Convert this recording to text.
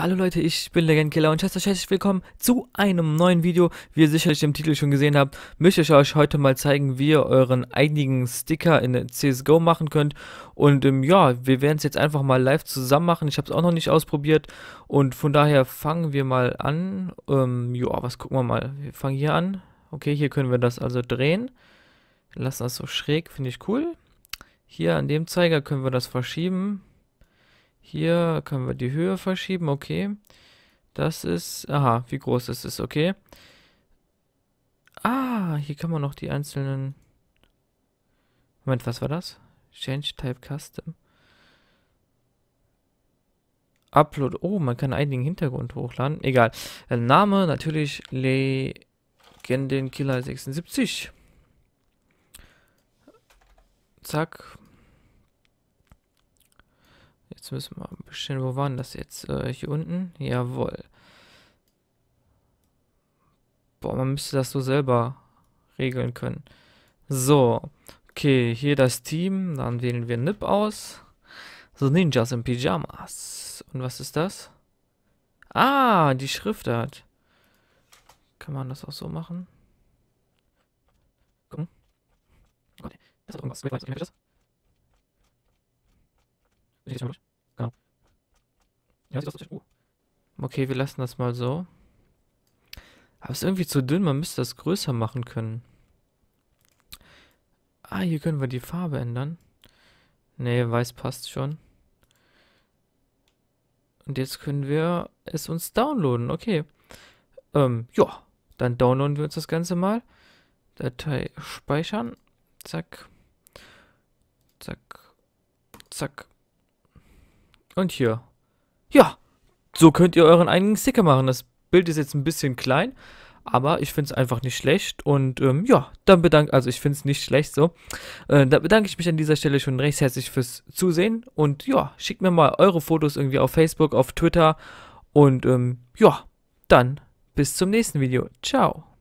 Hallo Leute, ich bin Legendkiller und herzlich willkommen zu einem neuen Video. Wie ihr sicherlich im Titel schon gesehen habt, möchte ich euch heute mal zeigen, wie ihr euren einigen Sticker in CSGO machen könnt. Und ähm, ja, wir werden es jetzt einfach mal live zusammen machen. Ich habe es auch noch nicht ausprobiert und von daher fangen wir mal an. Ähm, ja, was gucken wir mal? Wir fangen hier an. Okay, hier können wir das also drehen. Lassen das so schräg, finde ich cool. Hier an dem Zeiger können wir das verschieben. Hier können wir die Höhe verschieben, okay. Das ist, aha, wie groß ist es, okay. Ah, hier kann man noch die einzelnen... Moment, was war das? Change Type Custom. Upload. Oh, man kann einigen Hintergrund hochladen. Egal. Äh, Name natürlich Legenden Killer 76 Zack. Jetzt müssen wir ein bisschen, wo waren das jetzt? Äh, hier unten? Jawohl. Boah, man müsste das so selber regeln können. So. Okay, hier das Team. Dann wählen wir Nip aus. So, Ninjas in Pyjamas. Und was ist das? Ah, die Schriftart. Kann man das auch so machen? Gucken. Okay. Das ist irgendwas. Ich weiß, wer das? Genau. Okay, wir lassen das mal so. Aber es ist irgendwie zu dünn, man müsste das größer machen können. Ah, hier können wir die Farbe ändern. Ne, weiß passt schon. Und jetzt können wir es uns downloaden, okay. Ähm, ja, dann downloaden wir uns das Ganze mal. Datei speichern. Zack. Zack. Zack. Und hier. Ja, so könnt ihr euren eigenen Sticker machen. Das Bild ist jetzt ein bisschen klein, aber ich finde es einfach nicht schlecht. Und ähm, ja, dann bedanke, also ich finde es nicht schlecht so. Äh, da bedanke ich mich an dieser Stelle schon recht herzlich fürs Zusehen. Und ja, schickt mir mal eure Fotos irgendwie auf Facebook, auf Twitter. Und ähm, ja, dann bis zum nächsten Video. Ciao.